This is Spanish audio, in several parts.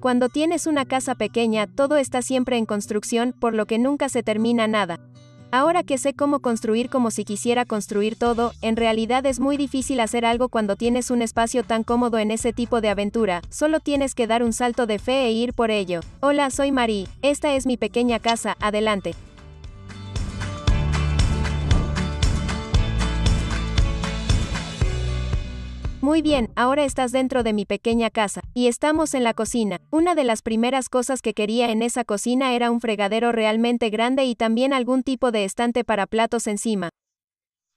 Cuando tienes una casa pequeña, todo está siempre en construcción, por lo que nunca se termina nada. Ahora que sé cómo construir como si quisiera construir todo, en realidad es muy difícil hacer algo cuando tienes un espacio tan cómodo en ese tipo de aventura, solo tienes que dar un salto de fe e ir por ello. Hola, soy Marie, esta es mi pequeña casa, adelante. Muy bien, ahora estás dentro de mi pequeña casa, y estamos en la cocina. Una de las primeras cosas que quería en esa cocina era un fregadero realmente grande y también algún tipo de estante para platos encima.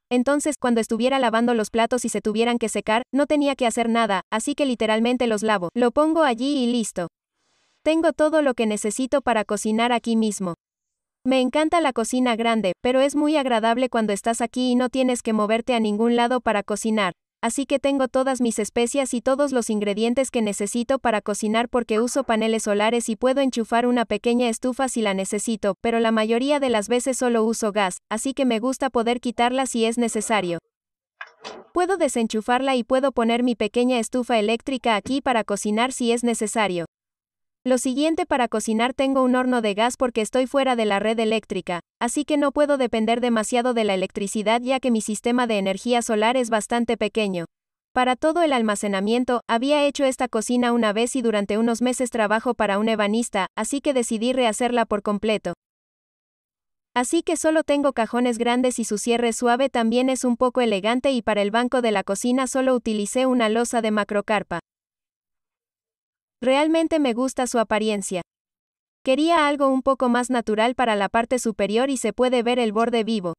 Entonces, cuando estuviera lavando los platos y se tuvieran que secar, no tenía que hacer nada, así que literalmente los lavo, lo pongo allí y listo. Tengo todo lo que necesito para cocinar aquí mismo. Me encanta la cocina grande, pero es muy agradable cuando estás aquí y no tienes que moverte a ningún lado para cocinar así que tengo todas mis especias y todos los ingredientes que necesito para cocinar porque uso paneles solares y puedo enchufar una pequeña estufa si la necesito, pero la mayoría de las veces solo uso gas, así que me gusta poder quitarla si es necesario. Puedo desenchufarla y puedo poner mi pequeña estufa eléctrica aquí para cocinar si es necesario. Lo siguiente para cocinar tengo un horno de gas porque estoy fuera de la red eléctrica, así que no puedo depender demasiado de la electricidad ya que mi sistema de energía solar es bastante pequeño. Para todo el almacenamiento, había hecho esta cocina una vez y durante unos meses trabajo para un ebanista, así que decidí rehacerla por completo. Así que solo tengo cajones grandes y su cierre suave también es un poco elegante y para el banco de la cocina solo utilicé una losa de macrocarpa. Realmente me gusta su apariencia. Quería algo un poco más natural para la parte superior y se puede ver el borde vivo.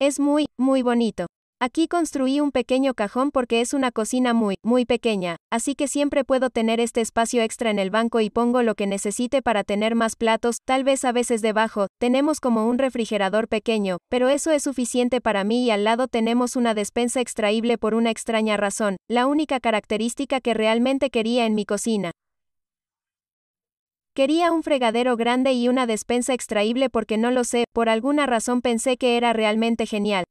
Es muy, muy bonito. Aquí construí un pequeño cajón porque es una cocina muy, muy pequeña, así que siempre puedo tener este espacio extra en el banco y pongo lo que necesite para tener más platos, tal vez a veces debajo, tenemos como un refrigerador pequeño, pero eso es suficiente para mí y al lado tenemos una despensa extraíble por una extraña razón, la única característica que realmente quería en mi cocina. Quería un fregadero grande y una despensa extraíble porque no lo sé, por alguna razón pensé que era realmente genial.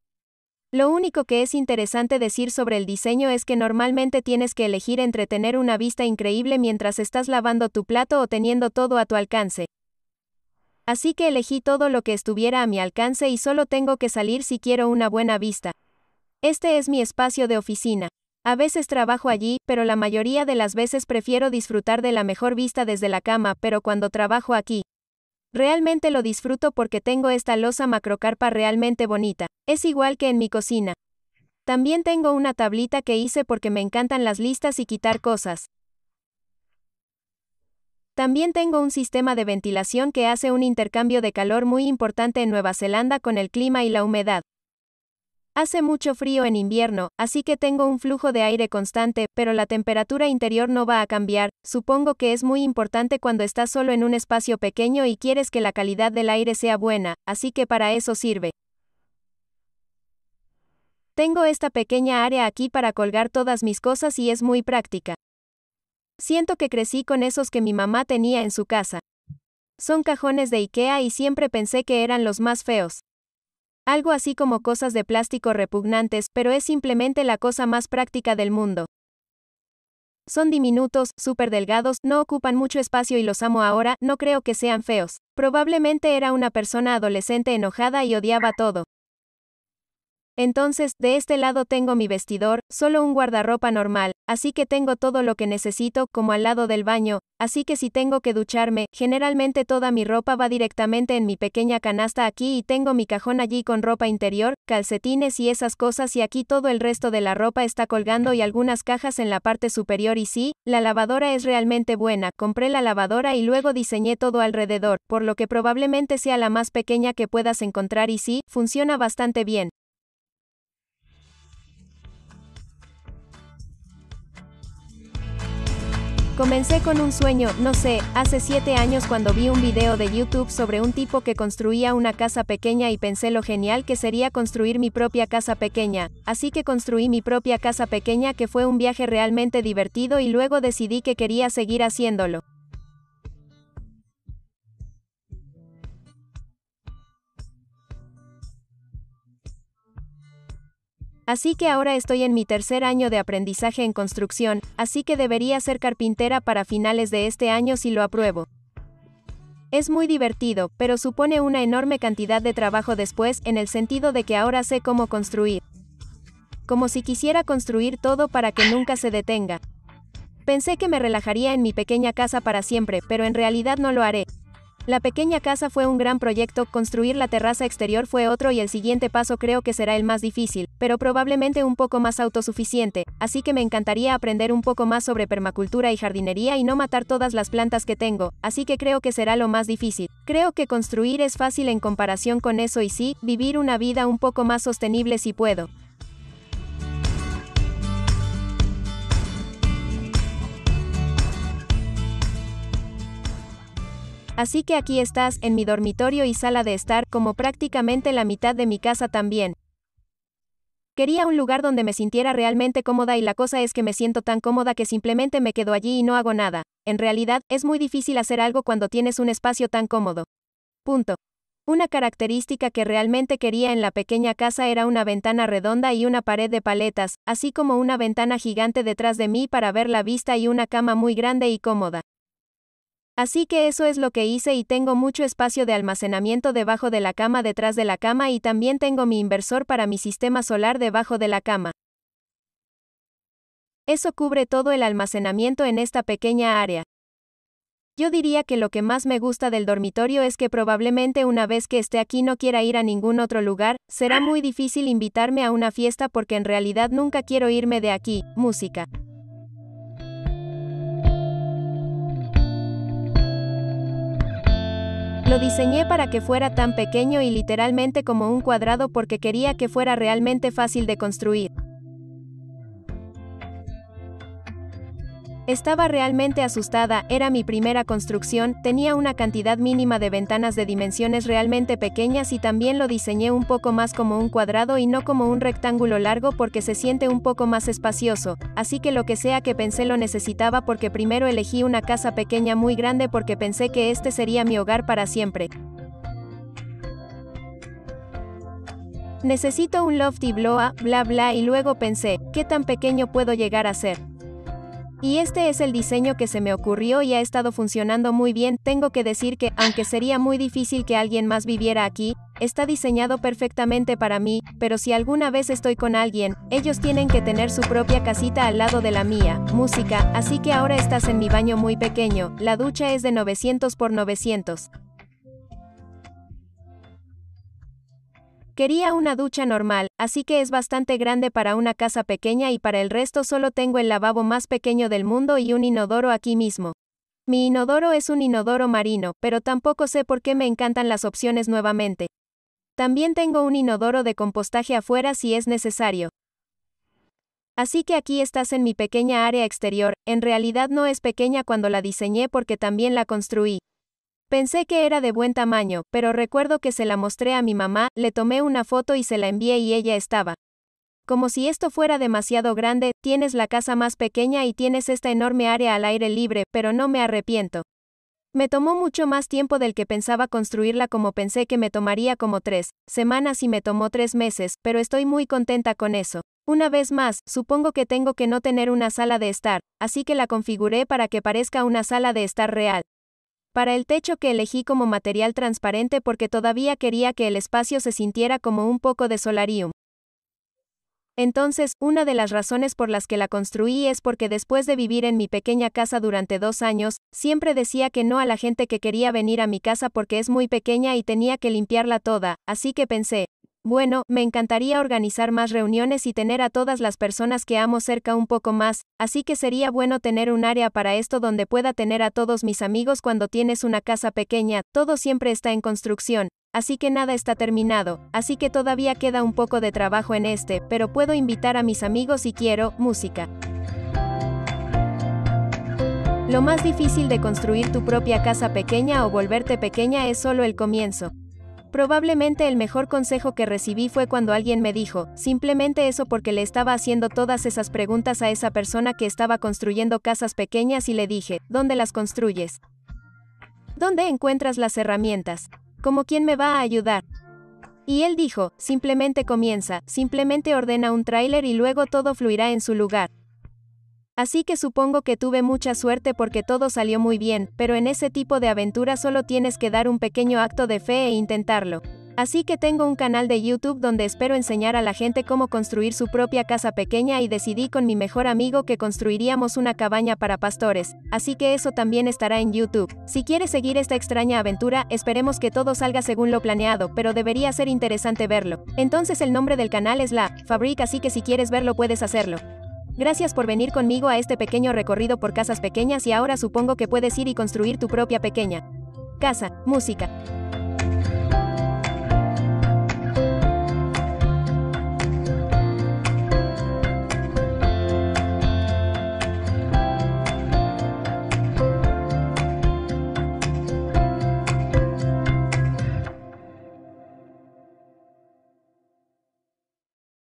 Lo único que es interesante decir sobre el diseño es que normalmente tienes que elegir entre tener una vista increíble mientras estás lavando tu plato o teniendo todo a tu alcance. Así que elegí todo lo que estuviera a mi alcance y solo tengo que salir si quiero una buena vista. Este es mi espacio de oficina. A veces trabajo allí, pero la mayoría de las veces prefiero disfrutar de la mejor vista desde la cama, pero cuando trabajo aquí, Realmente lo disfruto porque tengo esta losa macrocarpa realmente bonita. Es igual que en mi cocina. También tengo una tablita que hice porque me encantan las listas y quitar cosas. También tengo un sistema de ventilación que hace un intercambio de calor muy importante en Nueva Zelanda con el clima y la humedad. Hace mucho frío en invierno, así que tengo un flujo de aire constante, pero la temperatura interior no va a cambiar, supongo que es muy importante cuando estás solo en un espacio pequeño y quieres que la calidad del aire sea buena, así que para eso sirve. Tengo esta pequeña área aquí para colgar todas mis cosas y es muy práctica. Siento que crecí con esos que mi mamá tenía en su casa. Son cajones de Ikea y siempre pensé que eran los más feos. Algo así como cosas de plástico repugnantes, pero es simplemente la cosa más práctica del mundo. Son diminutos, súper delgados, no ocupan mucho espacio y los amo ahora, no creo que sean feos. Probablemente era una persona adolescente enojada y odiaba todo. Entonces, de este lado tengo mi vestidor, solo un guardarropa normal, así que tengo todo lo que necesito, como al lado del baño, así que si tengo que ducharme, generalmente toda mi ropa va directamente en mi pequeña canasta aquí y tengo mi cajón allí con ropa interior, calcetines y esas cosas y aquí todo el resto de la ropa está colgando y algunas cajas en la parte superior y sí, la lavadora es realmente buena, compré la lavadora y luego diseñé todo alrededor, por lo que probablemente sea la más pequeña que puedas encontrar y sí, funciona bastante bien. Comencé con un sueño, no sé, hace 7 años cuando vi un video de YouTube sobre un tipo que construía una casa pequeña y pensé lo genial que sería construir mi propia casa pequeña, así que construí mi propia casa pequeña que fue un viaje realmente divertido y luego decidí que quería seguir haciéndolo. Así que ahora estoy en mi tercer año de aprendizaje en construcción, así que debería ser carpintera para finales de este año si lo apruebo. Es muy divertido, pero supone una enorme cantidad de trabajo después en el sentido de que ahora sé cómo construir. Como si quisiera construir todo para que nunca se detenga. Pensé que me relajaría en mi pequeña casa para siempre, pero en realidad no lo haré. La pequeña casa fue un gran proyecto, construir la terraza exterior fue otro y el siguiente paso creo que será el más difícil, pero probablemente un poco más autosuficiente, así que me encantaría aprender un poco más sobre permacultura y jardinería y no matar todas las plantas que tengo, así que creo que será lo más difícil. Creo que construir es fácil en comparación con eso y sí, vivir una vida un poco más sostenible si puedo. Así que aquí estás, en mi dormitorio y sala de estar, como prácticamente la mitad de mi casa también. Quería un lugar donde me sintiera realmente cómoda y la cosa es que me siento tan cómoda que simplemente me quedo allí y no hago nada. En realidad, es muy difícil hacer algo cuando tienes un espacio tan cómodo. Punto. Una característica que realmente quería en la pequeña casa era una ventana redonda y una pared de paletas, así como una ventana gigante detrás de mí para ver la vista y una cama muy grande y cómoda. Así que eso es lo que hice y tengo mucho espacio de almacenamiento debajo de la cama detrás de la cama y también tengo mi inversor para mi sistema solar debajo de la cama. Eso cubre todo el almacenamiento en esta pequeña área. Yo diría que lo que más me gusta del dormitorio es que probablemente una vez que esté aquí no quiera ir a ningún otro lugar, será muy difícil invitarme a una fiesta porque en realidad nunca quiero irme de aquí, música. Lo diseñé para que fuera tan pequeño y literalmente como un cuadrado porque quería que fuera realmente fácil de construir. Estaba realmente asustada, era mi primera construcción, tenía una cantidad mínima de ventanas de dimensiones realmente pequeñas y también lo diseñé un poco más como un cuadrado y no como un rectángulo largo porque se siente un poco más espacioso, así que lo que sea que pensé lo necesitaba porque primero elegí una casa pequeña muy grande porque pensé que este sería mi hogar para siempre. Necesito un y bloa, bla bla y luego pensé, ¿qué tan pequeño puedo llegar a ser? Y este es el diseño que se me ocurrió y ha estado funcionando muy bien, tengo que decir que, aunque sería muy difícil que alguien más viviera aquí, está diseñado perfectamente para mí, pero si alguna vez estoy con alguien, ellos tienen que tener su propia casita al lado de la mía, música, así que ahora estás en mi baño muy pequeño, la ducha es de 900 por 900. Quería una ducha normal, así que es bastante grande para una casa pequeña y para el resto solo tengo el lavabo más pequeño del mundo y un inodoro aquí mismo. Mi inodoro es un inodoro marino, pero tampoco sé por qué me encantan las opciones nuevamente. También tengo un inodoro de compostaje afuera si es necesario. Así que aquí estás en mi pequeña área exterior, en realidad no es pequeña cuando la diseñé porque también la construí. Pensé que era de buen tamaño, pero recuerdo que se la mostré a mi mamá, le tomé una foto y se la envié y ella estaba. Como si esto fuera demasiado grande, tienes la casa más pequeña y tienes esta enorme área al aire libre, pero no me arrepiento. Me tomó mucho más tiempo del que pensaba construirla como pensé que me tomaría como tres semanas y me tomó tres meses, pero estoy muy contenta con eso. Una vez más, supongo que tengo que no tener una sala de estar, así que la configuré para que parezca una sala de estar real para el techo que elegí como material transparente porque todavía quería que el espacio se sintiera como un poco de solarium. Entonces, una de las razones por las que la construí es porque después de vivir en mi pequeña casa durante dos años, siempre decía que no a la gente que quería venir a mi casa porque es muy pequeña y tenía que limpiarla toda, así que pensé, bueno, me encantaría organizar más reuniones y tener a todas las personas que amo cerca un poco más, así que sería bueno tener un área para esto donde pueda tener a todos mis amigos cuando tienes una casa pequeña, todo siempre está en construcción, así que nada está terminado, así que todavía queda un poco de trabajo en este, pero puedo invitar a mis amigos si quiero, música. Lo más difícil de construir tu propia casa pequeña o volverte pequeña es solo el comienzo. Probablemente el mejor consejo que recibí fue cuando alguien me dijo, simplemente eso porque le estaba haciendo todas esas preguntas a esa persona que estaba construyendo casas pequeñas y le dije, ¿dónde las construyes? ¿Dónde encuentras las herramientas? cómo quién me va a ayudar? Y él dijo, simplemente comienza, simplemente ordena un tráiler y luego todo fluirá en su lugar. Así que supongo que tuve mucha suerte porque todo salió muy bien, pero en ese tipo de aventura solo tienes que dar un pequeño acto de fe e intentarlo. Así que tengo un canal de YouTube donde espero enseñar a la gente cómo construir su propia casa pequeña y decidí con mi mejor amigo que construiríamos una cabaña para pastores, así que eso también estará en YouTube. Si quieres seguir esta extraña aventura, esperemos que todo salga según lo planeado, pero debería ser interesante verlo. Entonces el nombre del canal es La Fabric, así que si quieres verlo puedes hacerlo. Gracias por venir conmigo a este pequeño recorrido por casas pequeñas y ahora supongo que puedes ir y construir tu propia pequeña casa, música.